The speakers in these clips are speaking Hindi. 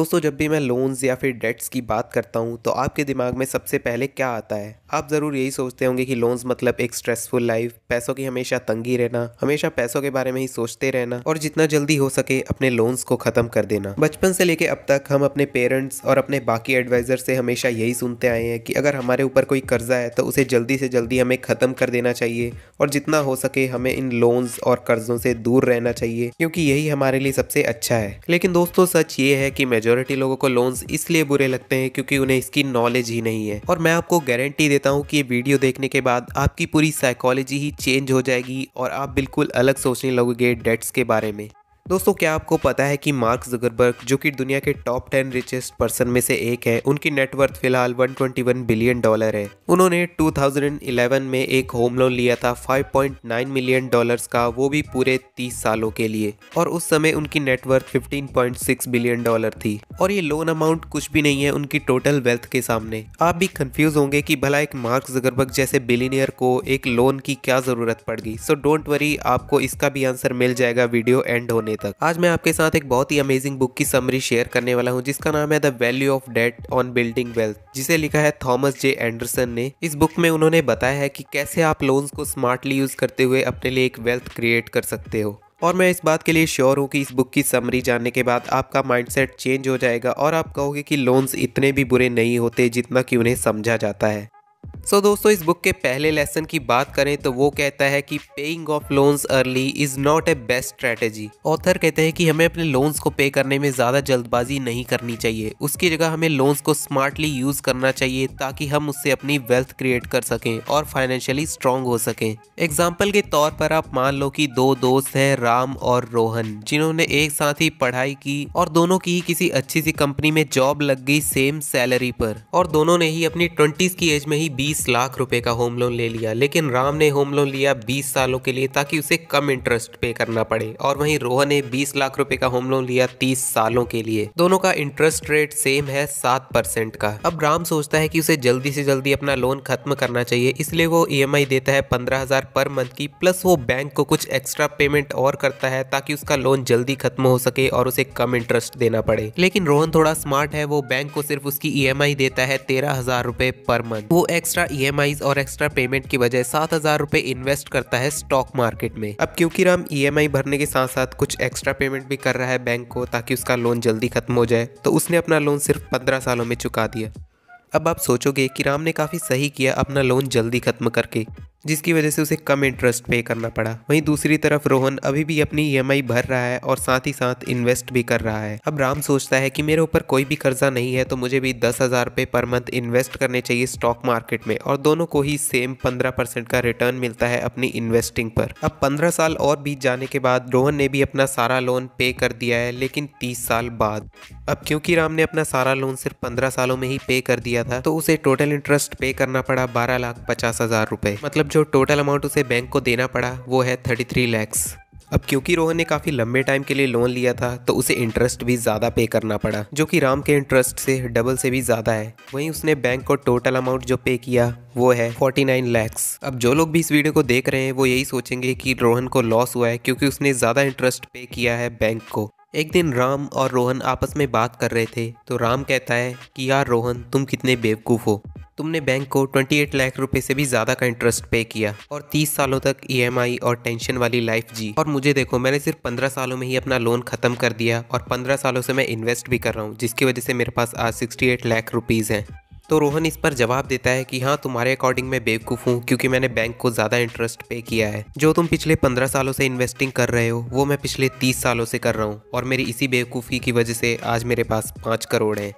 दोस्तों जब भी मैं लोन्स या फिर डेट्स की बात करता हूँ तो आपके दिमाग में सबसे पहले क्या आता है आप ज़रूर यही सोचते होंगे कि लोन्स मतलब एक स्ट्रेसफुल लाइफ पैसों की हमेशा तंगी रहना हमेशा पैसों के बारे में ही सोचते रहना और जितना जल्दी हो सके अपने लोन्स को ख़त्म कर देना बचपन से लेके अब तक हम अपने पेरेंट्स और अपने बाकी एडवाइज़र से हमेशा यही सुनते आए हैं कि अगर हमारे ऊपर कोई कर्जा है तो उसे जल्दी से जल्दी हमें ख़त्म कर देना चाहिए और जितना हो सके हमें इन लोन्स और कर्ज़ों से दूर रहना चाहिए क्योंकि यही हमारे लिए सबसे अच्छा है लेकिन दोस्तों सच ये है कि मैं मेजोरिटी लोगों को लोन्स इसलिए बुरे लगते हैं क्योंकि उन्हें इसकी नॉलेज ही नहीं है और मैं आपको गारंटी देता हूँ कि ये वीडियो देखने के बाद आपकी पूरी साइकोलॉजी ही चेंज हो जाएगी और आप बिल्कुल अलग सोचने लगोगे डेट्स के बारे में दोस्तों क्या आपको पता है कि मार्क जुगरबर्ग जो कि दुनिया के टॉप टेन रिचेस्ट पर्सन में से एक है उनकी नेटवर्थ फिलहाल 121 बिलियन डॉलर है उन्होंने 2011 में एक होम लोन लिया था 5.9 मिलियन डॉलर्स का वो भी पूरे 30 सालों के लिए और उस समय उनकी नेटवर्थ 15.6 बिलियन डॉलर थी और ये लोन अमाउंट कुछ भी नहीं है उनकी टोटल वेल्थ के सामने आप भी कंफ्यूज होंगे की भला एक मार्क जुगरबर्ग जैसे बिलीनियर को एक लोन की क्या जरूरत पड़ गई सो डोंट वरी आपको इसका भी आंसर मिल जाएगा वीडियो एंड होने तक आज मैं आपके साथ एक बहुत ही अमेजिंग बुक की समरी शेयर करने वाला हूँ जिसका नाम है the value of debt on building wealth जिसे लिखा है थॉमस जे एंडरसन ने इस बुक में उन्होंने बताया है की कैसे आप लोन्स को स्मार्टली यूज करते हुए अपने लिए एक वेल्थ क्रिएट कर सकते हो और मैं इस बात के लिए श्योर हूँ कि इस बुक की समरी जानने के बाद आपका माइंडसेट चेंज हो जाएगा और आप कहोगे कि लोन्स इतने भी बुरे नहीं होते जितना कि उन्हें समझा जाता है सो so, दोस्तों इस बुक के पहले लेसन की बात करें तो वो कहता है कि paying off loans early is not a best strategy author कहते हैं कि हमें अपने लोन्स को पे करने में ज़्यादा जल्दबाजी नहीं करनी चाहिए उसकी जगह हमें लोन्स को स्मार्टली यूज़ करना चाहिए ताकि हम उससे अपनी वेल्थ क्रिएट कर सकें और फाइनेंशियली स्ट्रांग हो सकें एग्जाम्पल के तौर पर आप मान लो कि दो दोस्त हैं राम और रोहन जिन्होंने एक साथ ही पढ़ाई की और दोनों की ही किसी अच्छी सी कंपनी में जॉब लग गई सेम सैलरी पर और दोनों ने ही अपनी ट्वेंटीज की एज में ही बी 30 लाख रुपए का होम लोन ले लिया लेकिन राम ने होम लोन लिया 20 सालों के लिए ताकि उसे कम इंटरेस्ट पे करना पड़े और वहीं रोहन ने 20 लाख रुपए का होम लोन लिया 30 सालों के लिए दोनों का इंटरेस्ट रेट सेम है सात परसेंट का अब राम सोचता है कि उसे जल्दी से जल्दी अपना लोन खत्म करना चाहिए इसलिए वो ई e देता है पंद्रह पर मंथ की प्लस वो बैंक को कुछ एक्स्ट्रा पेमेंट और करता है ताकि उसका लोन जल्दी खत्म हो सके और उसे कम इंटरेस्ट देना पड़े लेकिन रोहन थोड़ा स्मार्ट है वो बैंक को सिर्फ उसकी ई e देता है तेरह हजार रूपए पर मंथ वो एक्स्ट्रा एक्स्ट्रा ई e और एक्स्ट्रा पेमेंट की बजाय सात हजार इन्वेस्ट करता है स्टॉक मार्केट में अब क्योंकि राम ई e भरने के साथ साथ कुछ एक्स्ट्रा पेमेंट भी कर रहा है बैंक को ताकि उसका लोन जल्दी खत्म हो जाए तो उसने अपना लोन सिर्फ पंद्रह सालों में चुका दिया अब आप सोचोगे कि राम ने काफ़ी सही किया अपना लोन जल्दी खत्म करके जिसकी वजह से उसे कम इंटरेस्ट पे करना पड़ा वहीं दूसरी तरफ रोहन अभी भी अपनी ई e भर रहा है और साथ ही साथ इन्वेस्ट भी कर रहा है अब राम सोचता है कि मेरे ऊपर कोई भी कर्जा नहीं है तो मुझे भी दस हजार रुपए पर मंथ इन्वेस्ट करने चाहिए स्टॉक मार्केट में और दोनों को ही सेम पंद्रह परसेंट का रिटर्न मिलता है अपनी इन्वेस्टिंग पर अब पंद्रह साल और बीत जाने के बाद रोहन ने भी अपना सारा लोन पे कर दिया है लेकिन तीस साल बाद अब क्योंकि राम ने अपना सारा लोन सिर्फ पंद्रह सालों में ही पे कर दिया था तो उसे टोटल इंटरेस्ट पे करना पड़ा बारह लाख पचास हजार रुपए मतलब जो टोटल अमाउंट उसे बैंक को देना पड़ा वो है थर्टी थ्री लैक्स अब क्योंकि रोहन ने काफ़ी लंबे टाइम के लिए लोन लिया था तो उसे इंटरेस्ट भी ज़्यादा पे करना पड़ा जो कि राम के इंटरेस्ट से डबल से भी ज़्यादा है वहीं उसने बैंक को टोटल अमाउंट जो पे किया वो है 49 लैक्स अब जो लोग भी इस वीडियो को देख रहे हैं वो यही सोचेंगे कि रोहन को लॉस हुआ है क्योंकि उसने ज़्यादा इंटरेस्ट पे किया है बैंक को एक दिन राम और रोहन आपस में बात कर रहे थे तो राम कहता है कि यार रोहन तुम कितने बेवकूफ़ हो तुमने बैंक को 28 लाख रुपए से भी ज़्यादा का इंटरेस्ट पे किया और 30 सालों तक ईएमआई e और टेंशन वाली लाइफ जी और मुझे देखो मैंने सिर्फ 15 सालों में ही अपना लोन ख़त्म कर दिया और 15 सालों से मैं इन्वेस्ट भी कर रहा हूँ जिसकी वजह से मेरे पास आज 68 लाख रुपीज़ हैं तो रोहन इस पर जवाब देता है कि हाँ तुम्हारे अकॉर्डिंग मैं बेवकूफ़ हूँ क्योंकि मैंने बैंक को ज़्यादा इंटरेस्ट पे किया है जो तुम पिछले पंद्रह सालों से इन्वेस्टिंग कर रहे हो वो मैं पिछले तीस सालों से कर रहा हूँ और मेरी इसी बेवकूफ़ी की वजह से आज मेरे पास पाँच करोड़ है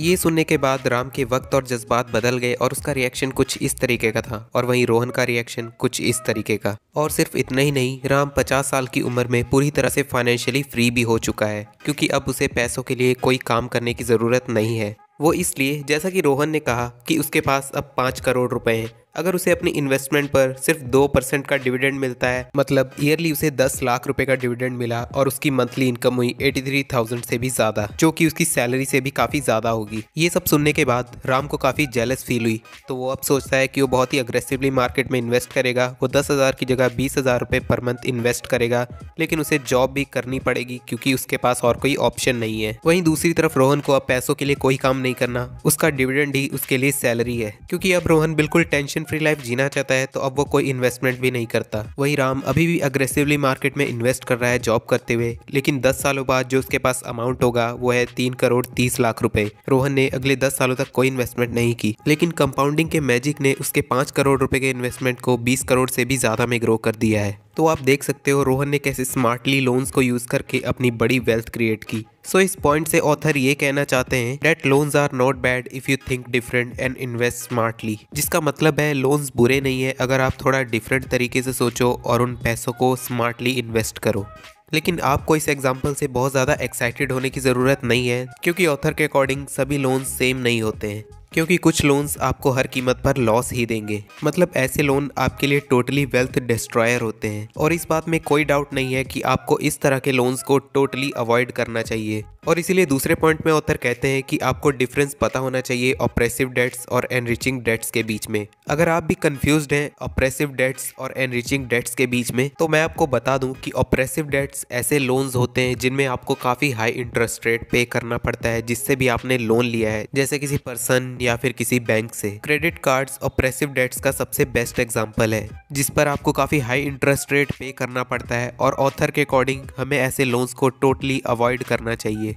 ये सुनने के बाद राम के वक्त और जज्बात बदल गए और उसका रिएक्शन कुछ इस तरीके का था और वहीं रोहन का रिएक्शन कुछ इस तरीके का और सिर्फ इतना ही नहीं राम 50 साल की उम्र में पूरी तरह से फाइनेंशियली फ्री भी हो चुका है क्योंकि अब उसे पैसों के लिए कोई काम करने की ज़रूरत नहीं है वो इसलिए जैसा कि रोहन ने कहा कि उसके पास अब पाँच करोड़ रुपए हैं अगर उसे अपनी इन्वेस्टमेंट पर सिर्फ दो परसेंट का डिविडेंड मिलता है मतलब ईयरली उसे दस लाख रुपए का डिविडेंड मिला और उसकी मंथली इनकम हुई एटी थ्री थाउजेंड से भी ज्यादा जो कि उसकी सैलरी से भी काफी ज्यादा होगी ये सब सुनने के बाद राम को काफी जेलस फील हुई तो वो अब सोचता है कि वो बहुत ही अग्रेसिवली मार्केट में इन्वेस्ट करेगा वो दस हजार की जगह बीस हजार रुपये पर मंथ इन्वेस्ट करेगा लेकिन उसे जॉब भी करनी पड़ेगी क्योंकि उसके पास और कोई ऑप्शन नहीं है वहीं दूसरी तरफ रोहन को अब पैसों के लिए कोई काम नहीं करना उसका डिविडेंड ही उसके लिए सैलरी है क्योंकि अब रोहन बिल्कुल टेंशन फ्री लाइफ जीना चाहता है तो अब वो कोई इन्वेस्टमेंट भी नहीं करता वही राम अभी भी अग्रेसिवली मार्केट में इन्वेस्ट कर रहा है जॉब करते हुए लेकिन दस सालों बाद जो उसके पास अमाउंट होगा वो है तीन करोड़ तीस लाख रुपए रोहन ने अगले दस सालों तक कोई इन्वेस्टमेंट नहीं की लेकिन कंपाउंडिंग के मैजिक ने उसके पांच करोड़ रुपए के इन्वेस्टमेंट को बीस करोड़ से भी ज्यादा में ग्रो कर दिया है तो आप देख सकते हो रोहन ने कैसे स्मार्टली लोन्स को यूज करके अपनी बड़ी वेल्थ क्रिएट की सो so, इस पॉइंट से ऑथर ये कहना चाहते हैं debt loans are not bad if you think different and invest smartly जिसका मतलब है लोन्स बुरे नहीं है अगर आप थोड़ा डिफरेंट तरीके से सोचो और उन पैसों को स्मार्टली इन्वेस्ट करो लेकिन आपको इस एग्जाम्पल से बहुत ज़्यादा एक्साइटेड होने की ज़रूरत नहीं है क्योंकि ऑथर के अकॉर्डिंग सभी लोन्स सेम नहीं होते हैं क्योंकि कुछ लोन्स आपको हर कीमत पर लॉस ही देंगे मतलब ऐसे लोन आपके लिए टोटली वेल्थ डिस्ट्रॉयर होते हैं और इस बात में कोई डाउट नहीं है कि आपको इस तरह के लोन्स को टोटली अवॉइड करना चाहिए और इसीलिए दूसरे पॉइंट में ऑथर कहते हैं कि आपको डिफरेंस पता होना चाहिए ऑपरेसिव डेट्स और एनरिचिंग डेट्स के बीच में अगर आप भी कंफ्यूज हैं ऑपरेसिव डेट्स और एनरिचिंग डेट्स के बीच में तो मैं आपको बता दूं कि ऑपरेसिव डेट्स ऐसे लोन्स होते हैं जिनमें आपको काफ़ी हाई इंटरेस्ट रेट पे करना पड़ता है जिससे भी आपने लोन लिया है जैसे किसी पर्सन या फिर किसी बैंक से क्रेडिट कार्ड्स ऑपरेसिव डेट्स का सबसे बेस्ट एग्जाम्पल है जिस पर आपको काफ़ी हाई इंटरेस्ट रेट पे करना पड़ता है और ऑथर के अकॉर्डिंग हमें ऐसे लोन्स को टोटली अवॉइड करना चाहिए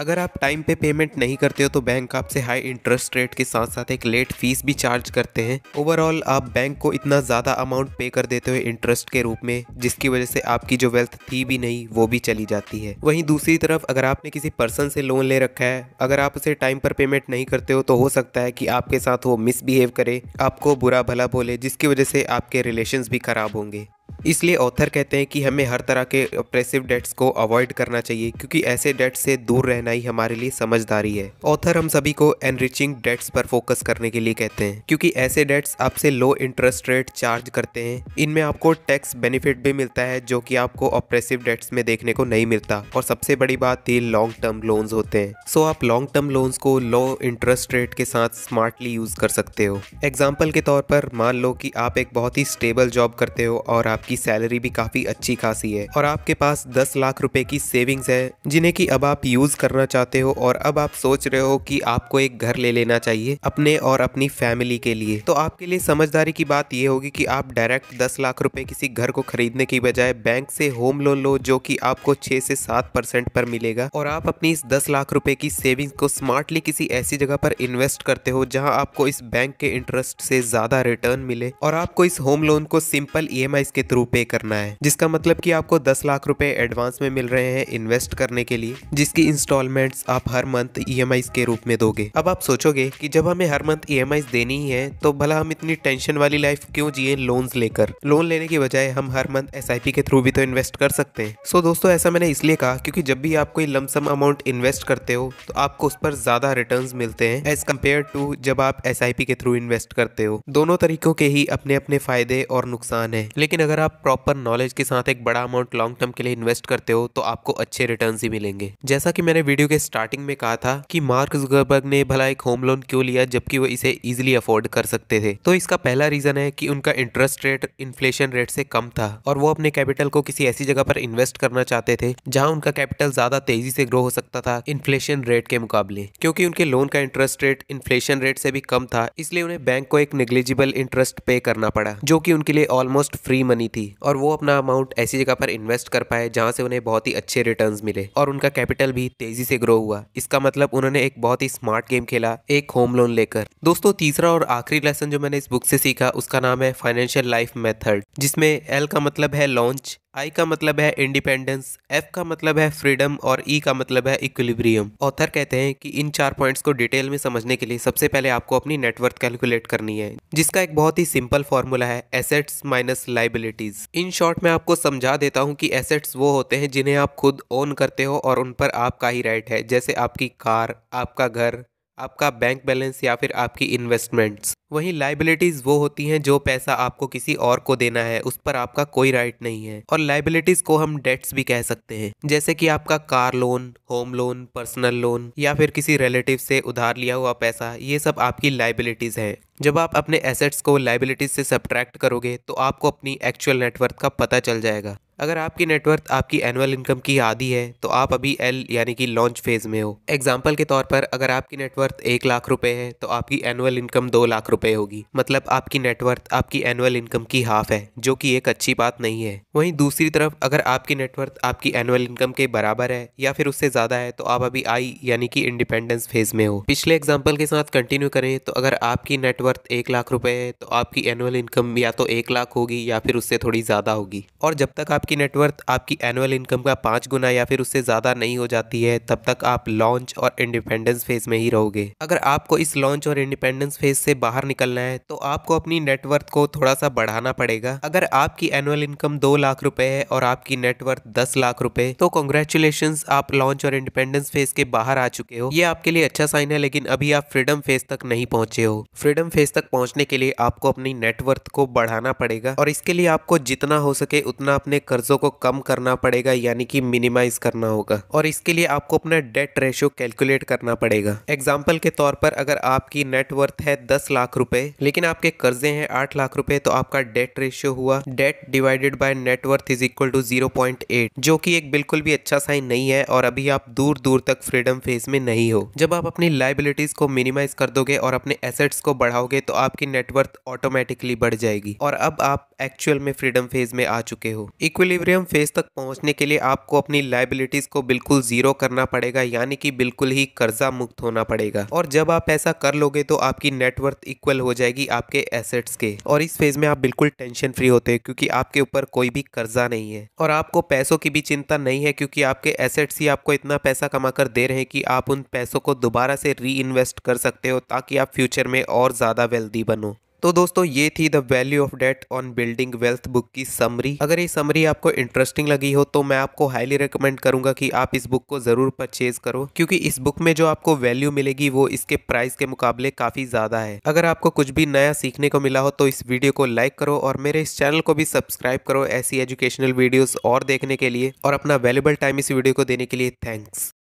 अगर आप टाइम पे पेमेंट नहीं करते हो तो बैंक आपसे हाई इंटरेस्ट रेट के साथ साथ एक लेट फीस भी चार्ज करते हैं ओवरऑल आप बैंक को इतना ज़्यादा अमाउंट पे कर देते हो इंटरेस्ट के रूप में जिसकी वजह से आपकी जो वेल्थ थी भी नहीं वो भी चली जाती है वहीं दूसरी तरफ अगर आपने किसी पर्सन से लोन ले रखा है अगर आप उसे टाइम पर पेमेंट नहीं करते हो तो हो सकता है कि आपके साथ वो मिसबिहेव करे आपको बुरा भला बोले जिसकी वजह से आपके रिलेशन भी खराब होंगे इसलिए ऑथर कहते हैं कि हमें हर तरह के ऑप्रेसिव डेट्स को अवॉइड करना चाहिए क्योंकि ऐसे डेट्स से दूर रहना ही हमारे लिए समझदारी है ऑथर हम सभी को एनरिचिंग डेट्स पर फोकस करने के लिए कहते हैं क्योंकि ऐसे डेट्स आपसे लो इंटरेस्ट रेट चार्ज करते हैं इनमें आपको टैक्स बेनिफिट भी मिलता है जो कि आपको ऑपरेसिव डेट्स में देखने को नहीं मिलता और सबसे बड़ी बात ये लॉन्ग टर्म लोन्स होते हैं सो आप लॉन्ग टर्म लोन्स को लो इंटरेस्ट रेट के साथ स्मार्टली यूज कर सकते हो एग्जाम्पल के तौर पर मान लो कि आप एक बहुत ही स्टेबल जॉब करते हो और आपकी आपकी सैलरी भी काफ़ी अच्छी खासी है और आपके पास दस लाख रुपए की सेविंग्स है जिन्हें की अब आप यूज़ करना चाहते हो और अब आप सोच रहे हो कि आपको एक घर ले लेना चाहिए अपने और अपनी फैमिली के लिए तो आपके लिए समझदारी की बात यह होगी कि आप डायरेक्ट दस लाख रुपए किसी घर को खरीदने की बजाय बैंक से होम लोन लो जो कि आपको छः से सात परसेंट पर मिलेगा और आप अपनी इस दस लाख रुपए की सेविंग को स्मार्टली किसी ऐसी जगह पर इन्वेस्ट करते हो जहां आपको इस बैंक के इंटरेस्ट से ज़्यादा रिटर्न मिले और आपको इस होम लोन को सिंपल ई के थ्रू थ्रू पे करना है जिसका मतलब कि आपको 10 लाख रुपए एडवांस में मिल रहे हैं इन्वेस्ट करने के लिए जिसकी इंस्टॉलमेंट्स आप हर मंथ ई के रूप में दोगे अब आप सोचोगे कि जब हमें हर मंथ ई देनी ही है तो भला हम इतनी टेंशन वाली लाइफ क्यों जिए लोन्स लेकर लोन लेने की बजाय हम हर मंथ एस के थ्रू भी तो इन्वेस्ट कर सकते हैं सो दोस्तों ऐसा मैंने इसलिए कहा क्योंकि जब भी आप कोई लमसम अमाउंट इन्वेस्ट करते हो तो आपको उस पर ज्यादा रिटर्न मिलते हैं एज कम्पेयर टू जब आप एस के थ्रू इन्वेस्ट करते हो दोनों तरीकों के ही अपने अपने फायदे और नुकसान है लेकिन अगर आप आप प्रॉपर नॉलेज के साथ एक बड़ा अमाउंट लॉन्ग टर्म के लिए इन्वेस्ट करते हो तो आपको अच्छे रिटर्न ही मिलेंगे जैसा कि मैंने वीडियो के स्टार्टिंग में कहा था कि मार्क जुगरबर्ग ने भला एक होम लोन क्यों लिया जबकि वो इसे इजिली अफोर्ड कर सकते थे तो इसका पहला रीजन है की उनका इंटरेस्ट रेट इन्फ्लेशन रेट से कम था और वो अपने कैपिटल को किसी ऐसी जगह पर इन्वेस्ट करना चाहते थे जहां उनका कैपिटल ज्यादा तेजी से ग्रो हो सकता था इन्फ्लेशन रेट के मुकाबले क्योंकि उनके लोन का इंटरेस्ट रेट इन्फ्लेशन रेट से भी कम था इसलिए उन्हें बैंक को एक निग्लिजिबल इंटरेस्ट पे करना पड़ा जो कि उनके लिए ऑलमोस्ट फ्री मनी थी थी और वो अपना अमाउंट ऐसी जगह पर इन्वेस्ट कर पाए जहाँ से उन्हें बहुत ही अच्छे रिटर्न मिले और उनका कैपिटल भी तेजी से ग्रो हुआ इसका मतलब उन्होंने एक बहुत ही स्मार्ट गेम खेला एक होम लोन लेकर दोस्तों तीसरा और आखिरी लेसन जो मैंने इस बुक से सीखा उसका नाम है फाइनेंशियल लाइफ मेथड जिसमें एल का मतलब है लॉन्च आई का मतलब है इंडिपेंडेंस एफ का मतलब है फ्रीडम और ई e का मतलब है इक्विलिब्रियम ऑथर कहते हैं कि इन चार पॉइंट्स को डिटेल में समझने के लिए सबसे पहले आपको अपनी नेटवर्थ कैलकुलेट करनी है जिसका एक बहुत ही सिंपल फॉर्मूला है assets minus liabilities in short मैं आपको समझा देता हूँ कि एसेट्स वो होते हैं जिन्हें आप खुद ओन करते हो और उन पर आपका ही राइट है जैसे आपकी कार आपका घर आपका बैंक बैलेंस या फिर आपकी इन्वेस्टमेंट्स वहीं लाइबिलिटीज़ वो होती हैं जो पैसा आपको किसी और को देना है उस पर आपका कोई राइट नहीं है और लाइबिलिटीज़ को हम डेट्स भी कह सकते हैं जैसे कि आपका car loan home loan personal loan या फिर किसी रिलेटिव से उधार लिया हुआ पैसा ये सब आपकी लाइबिलिटीज़ हैं जब आप अपने एसेट्स को लाइबिलिटीज़ से सब्ट्रैक्ट करोगे तो आपको अपनी एक्चुअल नेटवर्थ का पता चल जाएगा अगर आपकी नेटवर्थ आपकी एनुअल इनकम की आधी है तो आप अभी एल यानी कि लॉन्च फेज़ में हो एग्जाम्पल के तौर पर अगर आपकी नेटवर्थ एक लाख रुपए है तो आपकी एनुअल इनकम दो लाख रुपए होगी मतलब आपकी नेटवर्थ आपकी एनुअल इनकम की हाफ है जो कि एक अच्छी बात नहीं है वहीं दूसरी तरफ अगर आपकी नेटवर्थ आपकी एनुअल इनकम के बराबर है या फिर उससे ज़्यादा है तो आप अभी आई यानी कि इंडिपेंडेंस फेज़ में हो पिछले एग्जाम्पल के साथ कंटिन्यू करें तो अगर आपकी नेटवर्थ एक लाख रुपए है तो आपकी एनुअल इनकम या तो एक लाख होगी या फिर उससे थोड़ी ज़्यादा होगी और जब तक आप आपकी नेटवर्थ आपकी एनुअल इनकम का पाँच गुना या फिर उससे ज़्यादा नहीं हो जाती है तब तक आप लॉन्च और इंडिपेंडेंस फेज में ही रहोगे अगर आपको इस लॉन्च और इंडिपेंडेंस फेज से बाहर निकलना है तो आपको अपनी नेटवर्थ को थोड़ा सा बढ़ाना पड़ेगा अगर आपकी एनुअल इनकम दो लाख रुपए है और आपकी नेटवर्थ दस लाख रुपए तो कॉन्ग्रेचुलेशन आप लॉन्च और इंडिपेंडेंस फेज के बाहर आ चुके हो ये आपके लिए अच्छा साइन है लेकिन अभी आप फ्रीडम फेज तक नहीं पहुंचे हो फ्रीडम फेज तक पहुंचने के लिए आपको अपनी नेटवर्थ को बढ़ाना पड़ेगा और इसके लिए आपको जितना हो सके उतना अपने कर्ज कर्जों को कम करना पड़ेगा यानी कि मिनिमाइज करना होगा और इसके लिए आपको अपना डेट रेशियो कैलकुलेट करना पड़ेगा एग्जाम्पल के तौर पर अगर आपकी नेटवर्थ है दस लाख रुपए लेकिन आपके कर्जे हैं आठ लाख रुपए तो आपका डेट रेशियो हुआ debt divided by net worth is equal to zero point eight जो की एक बिल्कुल भी अच्छा साइन नहीं है और अभी आप दूर दूर तक फ्रीडम फेज में नहीं हो जब आप अपनी लाइबिलिटीज को मिनिमाइज कर दोगे और अपने एसेट्स को बढ़ाओगे तो आपकी नेटवर्थ ऑटोमेटिकली बढ़ जाएगी और अब आप एक्चुअल में फ्रीडम फेज में आ चुके हो इक्वली इक्वलिब्रियम फेज तक पहुंचने के लिए आपको अपनी लाइबिलिटीज को बिल्कुल जीरो करना पड़ेगा यानी कि बिल्कुल ही कर्जा मुक्त होना पड़ेगा और जब आप ऐसा कर लोगे तो आपकी नेटवर्थ इक्वल हो जाएगी आपके एसेट्स के और इस फेज में आप बिल्कुल टेंशन फ्री होते हैं क्योंकि आपके ऊपर कोई भी कर्जा नहीं है और आपको पैसों की भी चिंता नहीं है क्योंकि आपके एसेट्स ही आपको इतना पैसा कमा कर दे रहे हैं कि आप उन पैसों को दोबारा से री कर सकते हो ताकि आप फ्यूचर में और ज़्यादा वेल्दी बनो तो दोस्तों ये थी the value of debt on building wealth book की समरी अगर ये समरी आपको इंटरेस्टिंग लगी हो तो मैं आपको हाईली रिकमेंड करूंगा कि आप इस बुक को जरूर परचेज करो क्योंकि इस बुक में जो आपको वैल्यू मिलेगी वो इसके प्राइस के मुकाबले काफी ज्यादा है अगर आपको कुछ भी नया सीखने को मिला हो तो इस वीडियो को लाइक करो और मेरे इस चैनल को भी सब्सक्राइब करो ऐसी एजुकेशनल वीडियोज और देखने के लिए और अपना वैल्यूबल टाइम इस वीडियो को देने के लिए थैंक्स